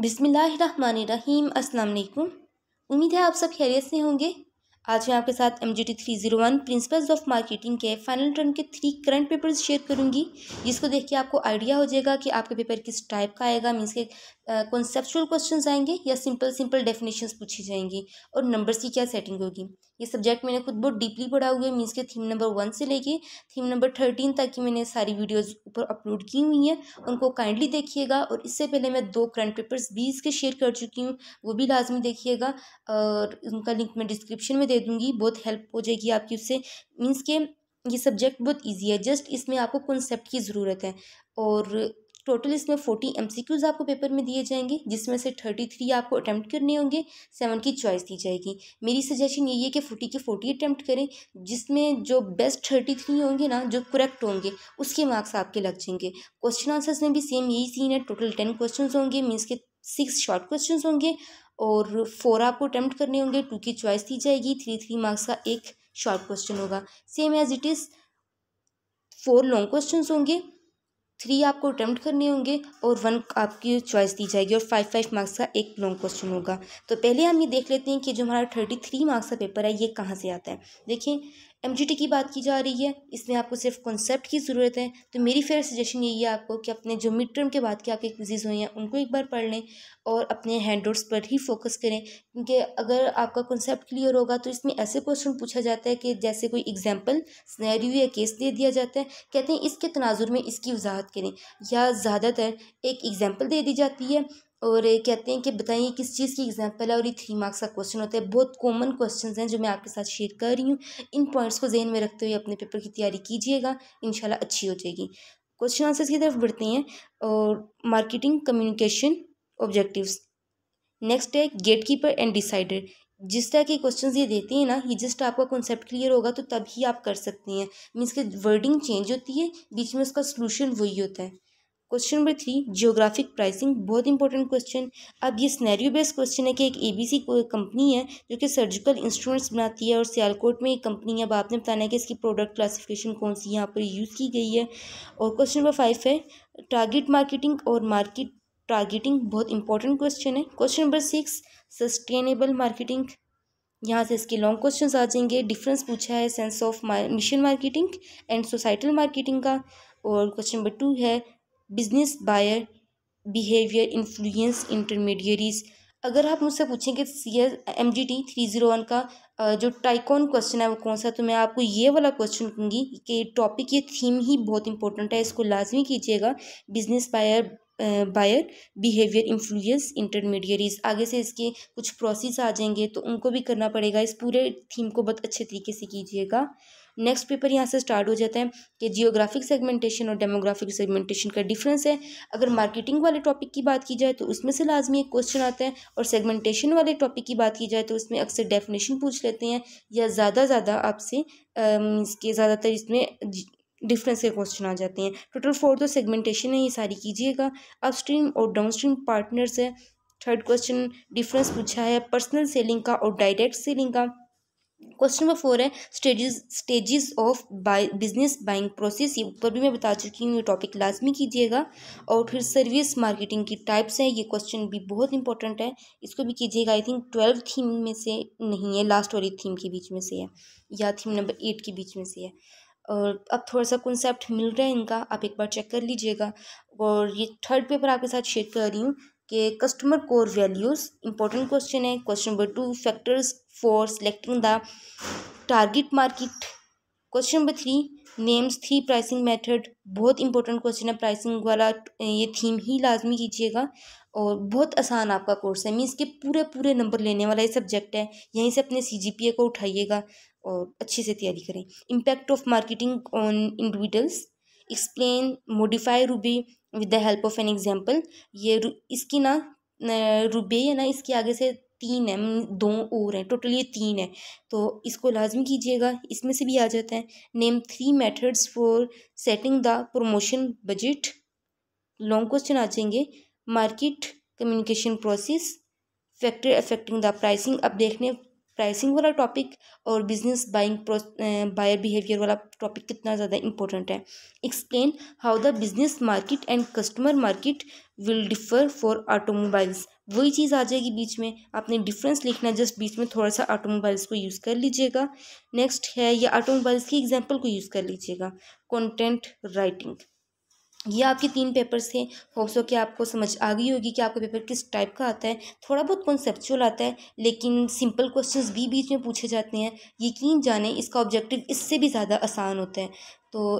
बिसमीम असलकुम उम्मीद है आप सब खैरियत से होंगे आज मैं आपके साथ M G T three zero one principles of marketing के फाइनल टर्म के थ्री करंट पेपर्स शेयर करूंगी जिसको देख के आपको आइडिया हो जाएगा कि आपके पेपर किस टाइप का आएगा मीन्स के कॉन्सेप्चुअल क्वेश्चंस आएंगे या सिंपल सिंपल डेफिनेशंस पूछी जाएंगी और नंबर्स की क्या सेटिंग होगी ये सब्जेक्ट मैंने खुद बहुत डीपली पढ़ा हुआ है मीन्स के थीम नंबर वन से लेके थीम नंबर थर्टीन तक की मैंने सारी वीडियोस ऊपर अपलोड की हुई हैं उनको काइंडली देखिएगा और इससे पहले मैं दो करंट पेपर्स भी इसके शेयर कर चुकी हूँ वो भी लाजमी देखिएगा और उनका लिंक मैं डिस्क्रिप्शन में दे दूँगी बहुत हेल्प हो जाएगी आपकी उससे मीन्स के ये सब्जेक्ट बहुत इजी है जस्ट इसमें आपको कॉन्सेप्ट की ज़रूरत है और टोटल इसमें फोर्टी एम आपको पेपर में दिए जाएंगे जिसमें से थर्टी थ्री आपको अटैम्प्ट करने होंगे सेवन की चॉइस दी जाएगी मेरी सजेशन यही है कि फोर्टी के फोर्टी अटैम्प्ट करें जिसमें जो बेस्ट थर्टी थ्री होंगे ना जो करेक्ट होंगे उसके मार्क्स आपके लग जाएंगे क्वेश्चन आंसर्स में भी सेम यही सीन है टोटल टेन क्वेश्चन होंगे मीन्स के सिक्स शॉर्ट क्वेश्चन होंगे और फोर आपको अटैम्प्ट करने होंगे टू की चॉइस दी जाएगी थ्री थ्री मार्क्स का एक शॉर्ट क्वेश्चन होगा same as it is four long question होंगे थ्री आपको अटैम्प्ट करने होंगे और वन आपकी चॉइस दी जाएगी और फाइव फाइव मार्क्स का एक लॉन्ग क्वेश्चन होगा तो पहले हम ये देख लेते हैं कि जो हमारा थर्टी थ्री मार्क्स का पेपर है ये कहाँ से आता है देखिए एम की बात की जा रही है इसमें आपको सिर्फ कॉन्सेप्ट की ज़रूरत है तो मेरी फेयर सजेशन यही है आपको कि अपने जो मिड टर्म के बाद के आपके क्विजीज़ हुए हैं उनको एक बार पढ़ लें और अपने हैंड रोड्स पर ही फोकस करें क्योंकि अगर आपका कॉन्सेप्ट क्लियर होगा तो इसमें ऐसे क्वेश्चन पूछा जाता है कि जैसे कोई एग्जाम्पल स्नैरियो या केस दे दिया जाता है कहते हैं इसके तनाजुर में इसकी वजाहत करें या ज़्यादातर एक एग्ज़ैम्पल दे दी जाती है और कहते हैं कि बताइए किस चीज़ की एग्जांपल है और ये थ्री मार्क्स का क्वेश्चन होता है बहुत कॉमन क्वेश्चंस हैं जो मैं आपके साथ शेयर कर रही हूँ इन पॉइंट्स को जहन में रखते हुए अपने पेपर की तैयारी कीजिएगा इन अच्छी हो जाएगी क्वेश्चन आंसर्स की तरफ बढ़ते हैं और मार्केटिंग कम्युनिकेशन ऑब्जेक्टिवस नेक्स्ट है गेट कीपर एंड डिसाइडर जिस तरह के क्वेश्चंस ये देते हैं ना ये जस्ट आपका कॉन्सेप्ट क्लियर होगा तो तभी आप कर सकते हैं मीन्स के वर्डिंग चेंज होती है बीच में उसका सोलूशन वही होता है question number three geographic pricing बहुत इंपॉर्टेंट क्वेश्चन अब ये स्नैरियो बेस्ड क्वेश्चन है कि एक एबीसी कंपनी है जो कि सर्जिकल इंस्ट्रूमेंट्स बनाती है और सियालकोट में एक कंपनी है अब आपने बताना है कि इसकी प्रोडक्ट क्लासिफिकेशन कौन सी यहाँ पर यूज़ की गई है और क्वेश्चन नंबर फाइव है टारगेट मार्केटिंग और मार्केट टारगेटिंग बहुत इंपॉर्टेंट क्वेश्चन है question number six sustainable marketing यहाँ से इसके लॉन्ग क्वेश्चंस आ जाएंगे डिफरेंस पूछा है sense of mission marketing and societal marketing का और क्वेश्चन नंबर टू है business buyer behaviour influence intermediaries अगर आप मुझसे पूछें कि C S M G T three zero one का जो टाइकॉन क्वेश्चन है वो कौन सा तो मैं आपको ये वाला क्वेश्चन कहूँगी कि टॉपिक ये थीम ही बहुत इंपॉर्टेंट है इसको लाजमी कीजिएगा business buyer buyer behaviour influence intermediaries आगे से इसके कुछ प्रोसेस आ जाएंगे तो उनको भी करना पड़ेगा इस पूरे थीम को बहुत अच्छे तरीके से कीजिएगा नेक्स्ट पेपर यहाँ से स्टार्ट हो जाता है कि जियोग्राफिक सेगमेंटेशन और डेमोग्राफिक सेगमेंटेशन का डिफरेंस है अगर मार्केटिंग वाले टॉपिक की बात की जाए तो उसमें से लाजमी एक क्वेश्चन आता है और सेगमेंटेशन वाले टॉपिक की बात की जाए तो उसमें अक्सर डेफिनेशन पूछ लेते हैं या ज़्यादा ज़्यादा आपसे इसके के ज़्यादातर इसमें डिफरेंस के क्वेश्चन आ जाते हैं टोटल फोर तो सेगमेंटेशन है ये सारी कीजिएगा अपस्ट्रीम और डाउनस्ट्रीम पार्टनर्स है थर्ड क्वेश्चन डिफरेंस पूछा है पर्सनल सेलिंग का और डायरेक्ट सेलिंग का क्वेश्चन नंबर फोर है stages stages of buy business buying process ये ऊपर भी मैं बता चुकी हूँ ये टॉपिक लाजमी कीजिएगा और फिर सर्विस मार्केटिंग की टाइप्स हैं ये क्वेश्चन भी बहुत इंपॉर्टेंट है इसको भी कीजिएगा आई थिंक ट्वेल्व थीम में से नहीं है लास्ट वाली थीम के बीच में से है या थीम नंबर एट के बीच में से है और अब थोड़ा सा कॉन्सेप्ट मिल रहा है इनका आप एक बार चेक कर लीजिएगा और ये थर्ड पेपर आपके साथ शेयर कर रही हूँ के customer core values important question है question number two factors for selecting the target market question number three names three pricing method बहुत इंपॉर्टेंट क्वेश्चन है प्राइसिंग वाला ये थीम ही लाजमी कीजिएगा और बहुत आसान आपका कोर्स है मीन्स के पूरे पूरे नंबर लेने वाला ये सब्जेक्ट है यहीं से अपने सी जी पी ए को उठाइएगा और अच्छे से तैयारी करें impact of marketing on individuals explain modify rebuy with the help of an example ये इसकी ना रुबे है ना इसके आगे से तीन है दो और हैं टोटल ये तीन है तो इसको लाजमी कीजिएगा इसमें से भी आ जाता है name three methods for setting the promotion budget long question आ जाएंगे market communication process factor affecting the pricing अब देखने प्राइसिंग वाला टॉपिक और बिजनेस बाइंग बायर बिहेवियर वाला टॉपिक कितना ज़्यादा इंपॉर्टेंट है explain how the business market and customer market will differ for automobiles वही चीज़ आ जाएगी बीच में आपने डिफरेंस लिखना जस्ट बीच में थोड़ा सा ऑटोमोबाइल्स को यूज़ कर लीजिएगा नेक्स्ट है या ऑटोमोबाइल्स की एग्जाम्पल को यूज़ कर लीजिएगा कॉन्टेंट राइटिंग ये आपके तीन पेपर्स थे होप्सो कि आपको समझ आ गई होगी कि आपका पेपर किस टाइप का आता है थोड़ा बहुत कॉन्सेप्चुअल आता है लेकिन सिंपल क्वेश्चंस भी बीच में पूछे जाते हैं यकीन जाने इसका ऑब्जेक्टिव इससे भी ज़्यादा आसान होता है तो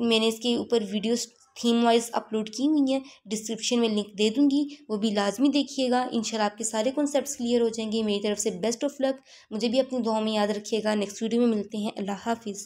मैंने इसके ऊपर वीडियोस थीम वाइज अपलोड की हुई हैं डिस्क्रिप्शन में लिंक दे दूँगी वो भी लाजमी देखिएगा इन आपके सारे कॉन्सेप्ट क्लियर हो जाएंगे मेरी तरफ से बेस्ट ऑफ लक मुझे भी अपनी दुआ में याद रखिएगा नेक्स्ट वीडियो में मिलते हैं अल्लाह हाफिज़